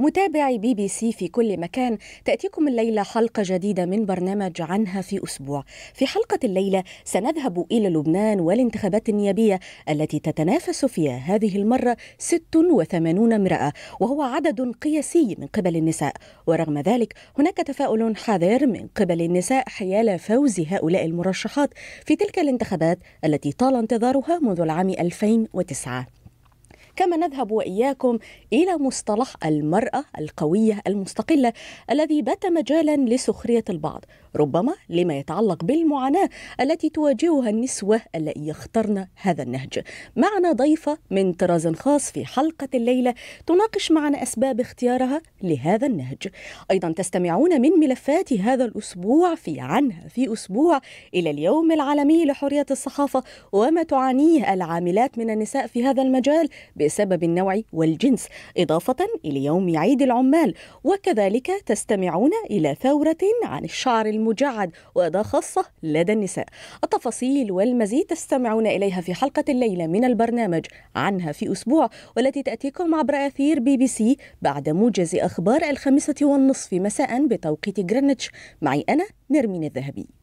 متابعي بي بي سي في كل مكان تأتيكم الليلة حلقة جديدة من برنامج عنها في أسبوع في حلقة الليلة سنذهب إلى لبنان والانتخابات النيابية التي تتنافس فيها هذه المرة 86 امرأة وهو عدد قياسي من قبل النساء ورغم ذلك هناك تفاؤل حذر من قبل النساء حيال فوز هؤلاء المرشحات في تلك الانتخابات التي طال انتظارها منذ العام 2009 كما نذهب واياكم الى مصطلح المراه القويه المستقله الذي بات مجالا لسخريه البعض ربما لما يتعلق بالمعاناه التي تواجهها النسوه التي يخترن هذا النهج معنا ضيفه من طراز خاص في حلقه الليله تناقش معنا اسباب اختيارها لهذا النهج ايضا تستمعون من ملفات هذا الاسبوع في عنها في اسبوع الى اليوم العالمي لحريه الصحافه وما تعانيه العاملات من النساء في هذا المجال بسبب النوع والجنس إضافة إلى يوم عيد العمال وكذلك تستمعون إلى ثورة عن الشعر المجعد وده خاصة لدى النساء التفاصيل والمزيد تستمعون إليها في حلقة الليلة من البرنامج عنها في أسبوع والتي تأتيكم عبر أثير بي بي سي بعد موجز أخبار الخامسة والنصف مساء بتوقيت جرينتش معي أنا نرمين الذهبي